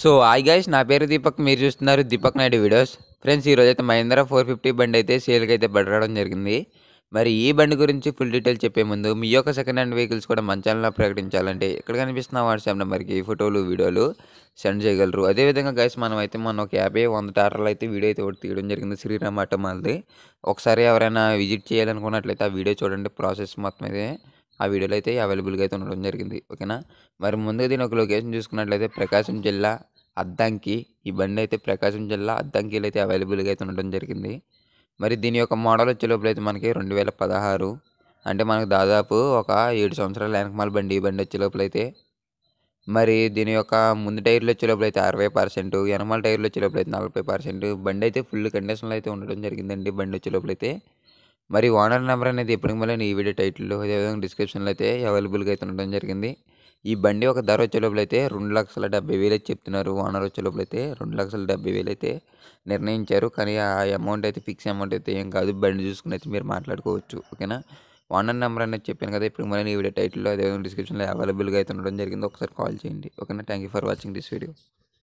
so hi guys నా పేరు దీపక్ మీరు చూస్తున్నారు దీపక్ నాయుడు వీడియోస్ ఫ్రెండ్స్ ఈరోజు అయితే మహేంద్ర ఫోర్ ఫిఫ్టీ బండి అయితే సేల్కి అయితే రావడం జరిగింది మరి ఈ బండి గురించి ఫుల్ డీటెయిల్ చెప్పే ముందు మీ యొక్క సెకండ్ హ్యాండ్ వెహికల్స్ కూడా మన ప్రకటించాలంటే ఇక్కడ కనిపిస్తున్న వాట్సాప్ నెంబర్కి ఫోటోలు వీడియోలు సెండ్ చేయగలరు అదేవిధంగా గైస్ మనం అయితే మనం ఒక యాభై వంద టాటర్లు అయితే వీడియో అయితే ఒకటి తీయడం జరిగింది శ్రీరామ్ ఆటో మాల్ది ఒకసారి ఎవరైనా విజిట్ చేయాలనుకున్నట్లయితే ఆ వీడియో చూడండి ప్రాసెస్ మొత్తం అయితే ఆ వీడియోలో అయితే అవైలబుల్గా అయితే ఉండడం జరిగింది ఓకేనా మరి ముందుగా దీని ఒక లొకేషన్ చూసుకున్నట్లయితే ప్రకాశం జిల్లా అద్దంకి ఈ బండి అయితే ప్రకాశం జిల్లా అద్దంకిలు అయితే అవైలబుల్గా అయితే ఉండడం జరిగింది మరి దీని యొక్క మోడల్ వచ్చే లోపల అయితే మనకి రెండు వేల పదహారు అంటే మనకు దాదాపు ఒక ఏడు సంవత్సరాల వెనకమాల బండి ఈ బండి వచ్చే లోపల అయితే మరి దీని యొక్క ముందు టైర్లు లోపల అయితే అరవై పర్సెంట్ వెనకమాల టైర్లు లోపల అయితే నలభై పర్సెంట్ బండి అయితే ఫుల్ కండిషన్లో అయితే ఉండడం జరిగిందండి బండి లోపల అయితే మరి ఓనర్ నెంబర్ అనేది ఎప్పటికి మళ్ళీ ఈ వీడియో టైటిల్లో అదేవిధంగా డిస్క్రిప్షన్లో అయితే అవైలబుల్గా అయితే ఉండడం జరిగింది ఈ బండి ఒక ధర వచ్చే లోపల అయితే రెండు లక్షల డెబ్బై వేలు అయితే చెప్తున్నారు ఓనర్ వచ్చే లోపల అయితే రెండు లక్షల డెబ్బై వేలు అయితే నిర్ణయించారు కానీ ఆ అమౌంట్ అయితే ఫిక్స్ అమౌంట్ అయితే ఏం కాదు బండి చూసుకుని అయితే మీరు మాట్లాడుకోవచ్చు ఓకేనా ఓనర్ నెంబర్ అనేది చెప్పాను కదా ఇప్పుడు మళ్ళీ ఈ వీడియో టైటిల్లో అదేవిధంగా డిస్క్రిప్షన్లో అవైలబుల్గా అయితే ఉండడం జరిగింది ఒకసారి కాల్ చేయండి ఓకేనా thank you for watching this video